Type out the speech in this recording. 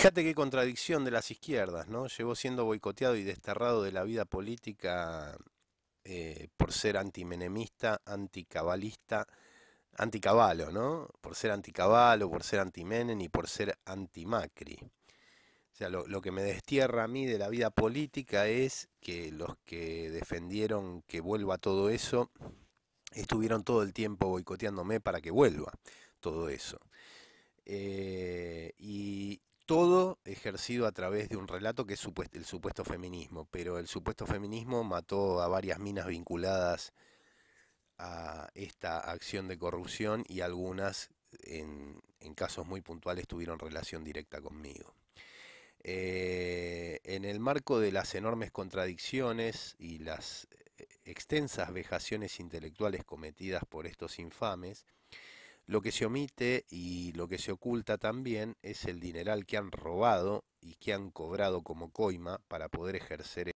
Fíjate qué contradicción de las izquierdas, ¿no? Llevo siendo boicoteado y desterrado de la vida política eh, por ser antimenemista, anticabalista, anticabalo, ¿no? Por ser anticabalo, por ser antimenen y por ser antimacri. O sea, lo, que me destierra a mí de la vida política es que los que defendieron que vuelva todo eso estuvieron todo el tiempo boicoteándome para que vuelva todo eso. Eh, todo ejercido a través de un relato que es el supuesto feminismo, pero el supuesto feminismo mató a varias minas vinculadas a esta acción de corrupción y algunas en, casos muy puntuales tuvieron relación directa conmigo. Eh, en el marco de las enormes contradicciones y las eh, extensas vejaciones intelectuales cometidas por estos infames, lo que se omite y lo que se oculta también es el dineral que han robado y que han cobrado como coima para poder ejercer